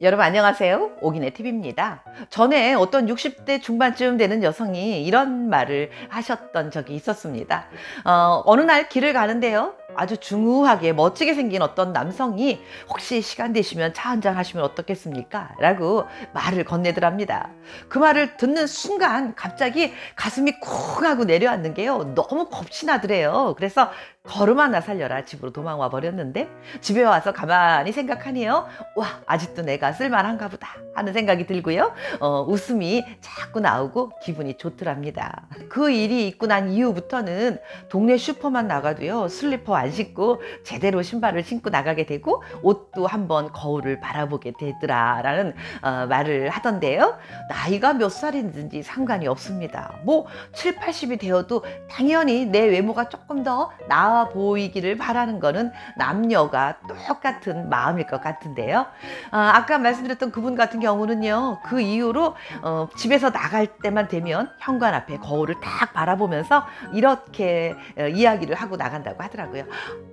여러분 안녕하세요 오기네 TV입니다 전에 어떤 60대 중반쯤 되는 여성이 이런 말을 하셨던 적이 있었습니다 어, 어느 날 길을 가는데요 아주 중후하게 멋지게 생긴 어떤 남성이 혹시 시간 되시면 차 한잔 하시면 어떻겠습니까? 라고 말을 건네더랍니다. 그 말을 듣는 순간 갑자기 가슴이 쿵 하고 내려앉는 게요. 너무 겁이 나더래요. 그래서 걸음 하나 살려라 집으로 도망와 버렸는데 집에 와서 가만히 생각하니요. 와 아직도 내가 쓸만한가 보다 하는 생각이 들고요. 어, 웃음이 자꾸 나오고 기분이 좋더랍니다. 그 일이 있고 난 이후부터는 동네 슈퍼만 나가도요. 슬리퍼 안 신고 제대로 신발을 신고 나가게 되고 옷도 한번 거울을 바라보게 되더라라는 어, 말을 하던데요. 나이가 몇 살이든지 상관이 없습니다. 뭐 7, 80이 되어도 당연히 내 외모가 조금 더 나아 보이기를 바라는 거는 남녀가 똑같은 마음일 것 같은데요. 어, 아까 말씀드렸던 그분 같은 경우는요. 그 이후로 어, 집에서 나갈 때만 되면 현관 앞에 거울을 딱 바라보면서 이렇게 어, 이야기를 하고 나간다고 하더라고요.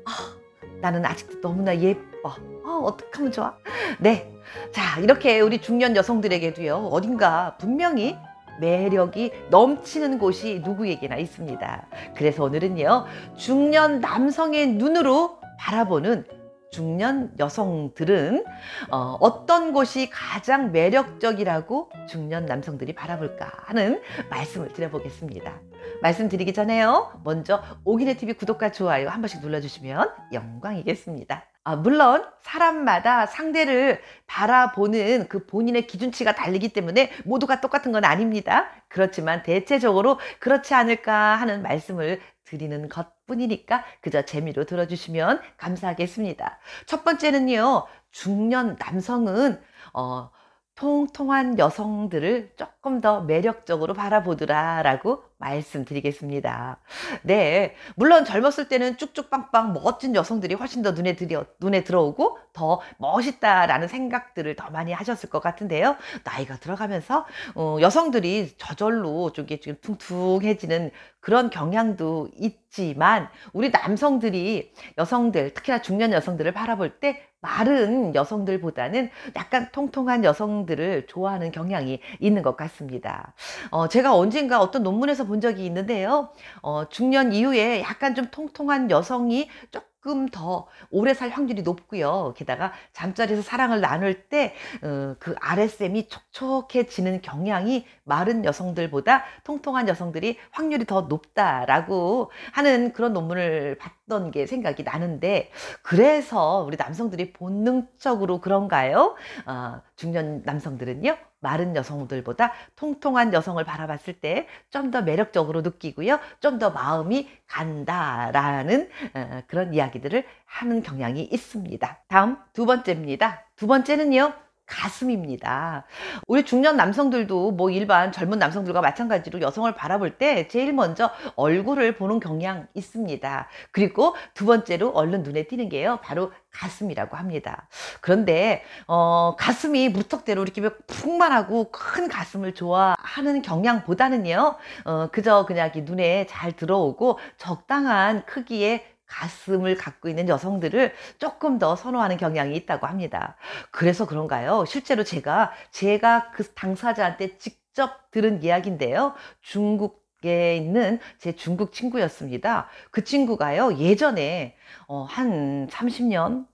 아, 나는 아직도 너무나 예뻐. 아, 어떡 하면 좋아? 네. 자, 이렇게 우리 중년 여성들에게도요, 어딘가 분명히 매력이 넘치는 곳이 누구에게나 있습니다. 그래서 오늘은요, 중년 남성의 눈으로 바라보는 중년 여성들은 어, 어떤 곳이 가장 매력적이라고 중년 남성들이 바라볼까 하는 말씀을 드려보겠습니다. 말씀드리기 전에요. 먼저 오기네 TV 구독과 좋아요 한 번씩 눌러주시면 영광이겠습니다. 아, 물론 사람마다 상대를 바라보는 그 본인의 기준치가 다르기 때문에 모두가 똑같은 건 아닙니다. 그렇지만 대체적으로 그렇지 않을까 하는 말씀을 드리는 것뿐이니까 그저 재미로 들어주시면 감사하겠습니다. 첫 번째는요. 중년 남성은 어, 통통한 여성들을 조금 더 매력적으로 바라보더라 라고 말씀드리겠습니다. 네. 물론 젊었을 때는 쭉쭉빵빵 멋진 여성들이 훨씬 더 눈에, 들여, 눈에 들어오고 더 멋있다라는 생각들을 더 많이 하셨을 것 같은데요. 나이가 들어가면서 어, 여성들이 저절로 쪽에 지금 퉁퉁해지는 그런 경향도 있지만 우리 남성들이 여성들, 특히나 중년 여성들을 바라볼 때 마른 여성들보다는 약간 통통한 여성들을 좋아하는 경향이 있는 것 같습니다. 어, 제가 언젠가 어떤 논문에서 본 적이 있는데요. 어, 중년 이후에 약간 좀 통통한 여성이 조금 조금 더 오래 살 확률이 높고요. 게다가 잠자리에서 사랑을 나눌 때그 어, 그 RSM이 촉촉해지는 경향이 마른 여성들보다 통통한 여성들이 확률이 더 높다라고 하는 그런 논문을 봤던 게 생각이 나는데 그래서 우리 남성들이 본능적으로 그런가요? 어, 중년 남성들은요? 마른 여성들보다 통통한 여성을 바라봤을 때 좀 더 매력적으로 느끼고요. 좀 더 마음이 간다라는 어, 그런 이야기들을 하는 경향이 있습니다. 다음 두 번째입니다. 두 번째는요. 가슴입니다. 우리 중년 남성들도 뭐 일반 젊은 남성들과 마찬가지로 여성을 바라볼 때 제일 먼저 얼굴을 보는 경향 있습니다. 그리고 두 번째로 얼른 눈에 띄는 게요. 바로 가슴이라고 합니다. 그런데 어, 가슴이 무턱대로 이렇게 풍만하고 큰 가슴을 좋아하는 경향보다는요. 어, 그저 그냥 눈에 잘 들어오고 적당한 크기의 가슴을 갖고 있는 여성들을 조금 더 선호하는 경향이 있다고 합니다. 그래서 그런가요? 실제로 제가 제가 그 당사자한테 직접 들은 이야기인데요. 중국 에 있는 제 중국 친구였습니다. 그 친구가요, 예전에, 어, 한 30년?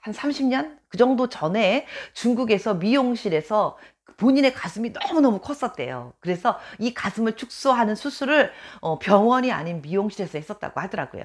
한 30년? 그 정도 전에 중국에서 미용실에서 그 본인의 가슴이 너무너무 컸었대요. 그래서 이 가슴을 축소하는 수술을 어, 병원이 아닌 미용실에서 했었다고 하더라고요.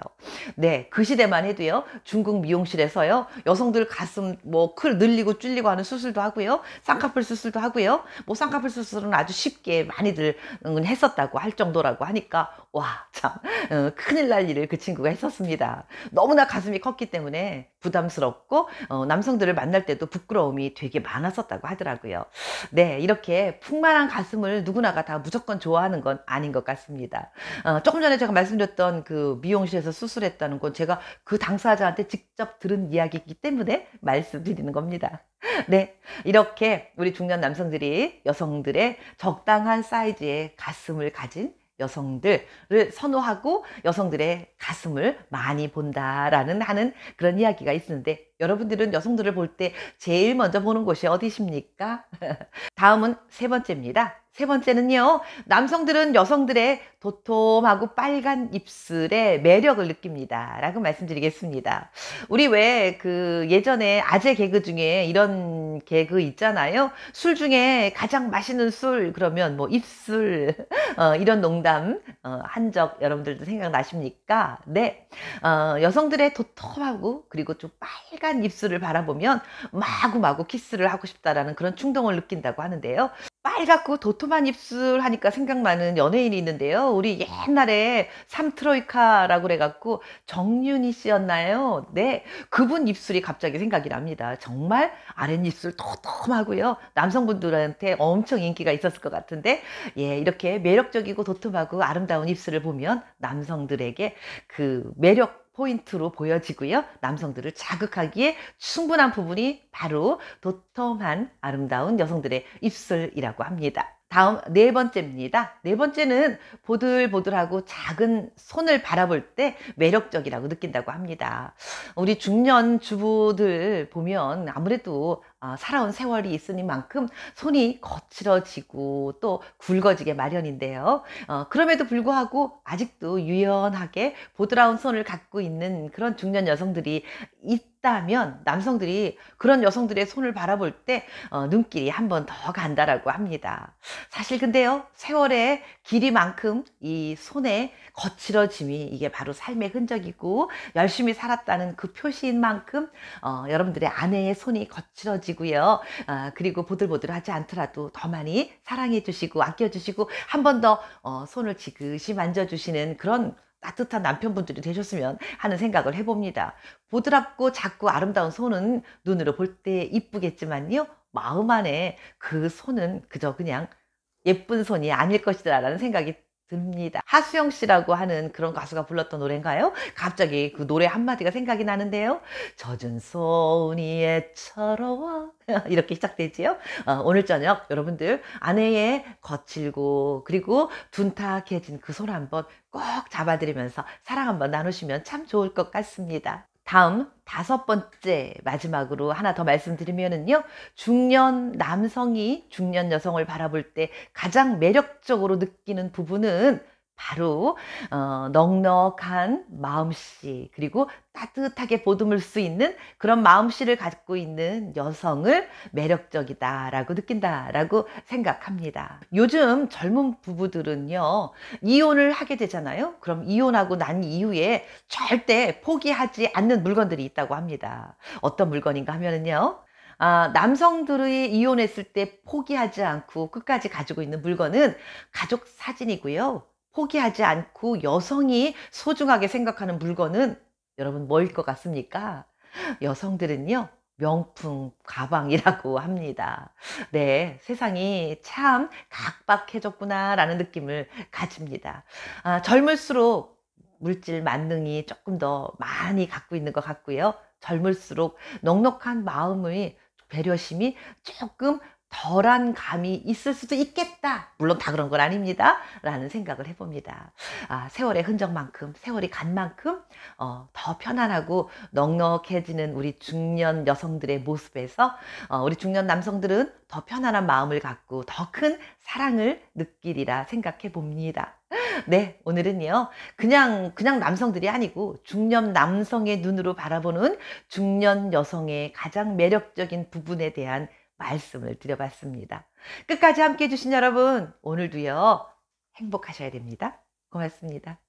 네, 그 시대만 해도요. 중국 미용실에서요. 여성들 가슴 뭐 클 늘리고 줄리고 하는 수술도 하고요. 쌍꺼풀 수술도 하고요. 뭐 쌍꺼풀 수술은 아주 쉽게 많이들 했었다고 할 정도라고 하니까 와, 참 어, 큰일 날 일을 그 친구가 했었습니다. 너무나 가슴이 컸기 때문에 부담스럽고 어, 남성들을 만날 때도 부끄러움이 되게 많았었다고 하더라고요. 네, 이렇게 풍만한 가슴을 누구나가 다 무조건 좋아하는 건 아닌 것 같습니다. 어, 조금 전에 제가 말씀드렸던 그 미용실에서 수술했다는 건 제가 그 당사자한테 직접 들은 이야기이기 때문에 말씀드리는 겁니다. 네, 이렇게 우리 중년 남성들이 여성들의 적당한 사이즈의 가슴을 가진 여성들을 선호하고 여성들의 가슴을 많이 본다라는 하는 그런 이야기가 있는데 여러분들은 여성들을 볼 때 제일 먼저 보는 곳이 어디십니까? 다음은 세 번째입니다. 세 번째는요, 남성들은 여성들의 도톰하고 빨간 입술에 매력을 느낍니다. 라고 말씀드리겠습니다. 우리 왜 그 예전에 아재 개그 중에 이런 개그 있잖아요. 술 중에 가장 맛있는 술, 그러면 뭐 입술, 어, 이런 농담 어, 한 적 여러분들도 생각나십니까? 네. 어, 여성들의 도톰하고 그리고 좀 빨간 입술을 바라보면 마구마구 키스를 하고 싶다라는 그런 충동을 느낀다고 하는데요. 빨갛고 도톰한 입술 하니까 생각나는 연예인이 있는데요. 우리 옛날에 삼트로이카라고 그래갖고 정윤희 씨였나요? 네. 그분 입술이 갑자기 생각이 납니다. 정말 아랫입술 도톰하고요. 남성분들한테 엄청 인기가 있었을 것 같은데, 예, 이렇게 매력적이고 도톰하고 아름다운 입술을 보면 남성들에게 그 매력 포인트로 보여지고요. 남성들을 자극하기에 충분한 부분이 바로 도톰한 아름다운 여성들의 입술이라고 합니다. 다음 네 번째입니다. 네 번째는 보들보들하고 작은 손을 바라볼 때 매력적이라고 느낀다고 합니다. 우리 중년 주부들 보면 아무래도 아, 살아온 세월이 있으니만큼 손이 거칠어지고 또 굵어지게 마련인데요. 어, 그럼에도 불구하고 아직도 유연하게 보드라운 손을 갖고 있는 그런 중년 여성들이 있다면 남성들이 그런 여성들의 손을 바라볼 때 어, 눈길이 한 번 더 간다라고 합니다. 사실 근데요 세월의 길이만큼 이 손의 거칠어짐이 이게 바로 삶의 흔적이고 열심히 살았다는 그 표시인 만큼 어, 여러분들의 아내의 손이 거칠어지 가지고요. 아, 그리고 보들보들하지 않더라도 더 많이 사랑해 주시고 아껴 주시고 한 번더 어, 손을 지그시 만져 주시는 그런 따뜻한 남편분들이 되셨으면 하는 생각을 해봅니다. 보드랍고 작고 아름다운 손은 눈으로 볼 때 이쁘겠지만요. 마음 안에 그 손은 그저 그냥 예쁜 손이 아닐 것이다 라는 생각이 듭니다. 하수영 씨라고 하는 그런 가수가 불렀던 노래인가요? 갑자기 그 노래 한마디가 생각이 나는데요. 젖은 손이 애처로워 이렇게 시작되지요. 어, 오늘 저녁 여러분들 아내의 거칠고 그리고 둔탁해진 그 손 한번 꼭 잡아드리면서 사랑 한번 나누시면 참 좋을 것 같습니다. 다음 다섯 번째 마지막으로 하나 더 말씀드리면은요. 중년 남성이 중년 여성을 바라볼 때 가장 매력적으로 느끼는 부분은 바로 어, 넉넉한 마음씨 그리고 따뜻하게 보듬을 수 있는 그런 마음씨를 갖고 있는 여성을 매력적이다라고 느낀다라고 생각합니다. 요즘 젊은 부부들은요 이혼을 하게 되잖아요. 그럼 이혼하고 난 이후에 절대 포기하지 않는 물건들이 있다고 합니다. 어떤 물건인가 하면은요 아, 남성들이 이혼했을 때 포기하지 않고 끝까지 가지고 있는 물건은 가족 사진이고요. 포기하지 않고 여성이 소중하게 생각하는 물건은 여러분 뭐일 것 같습니까? 여성들은요, 명품 가방이라고 합니다. 네, 세상이 참 각박해졌구나라는 느낌을 가집니다. 아, 젊을수록 물질 만능이 조금 더 많이 갖고 있는 것 같고요. 젊을수록 넉넉한 마음의 배려심이 조금 덜한 감이 있을 수도 있겠다. 물론 다 그런 건 아닙니다. 라는 생각을 해봅니다. 아, 세월의 흔적만큼, 세월이 간 만큼 어, 더 편안하고 넉넉해지는 우리 중년 여성들의 모습에서 어, 우리 중년 남성들은 더 편안한 마음을 갖고 더 큰 사랑을 느끼리라 생각해 봅니다. 네, 오늘은요. 그냥 그냥 남성들이 아니고 중년 남성의 눈으로 바라보는 중년 여성의 가장 매력적인 부분에 대한 말씀을 드려봤습니다. 끝까지 함께 해주신 여러분, 오늘도요, 행복하셔야 됩니다. 고맙습니다.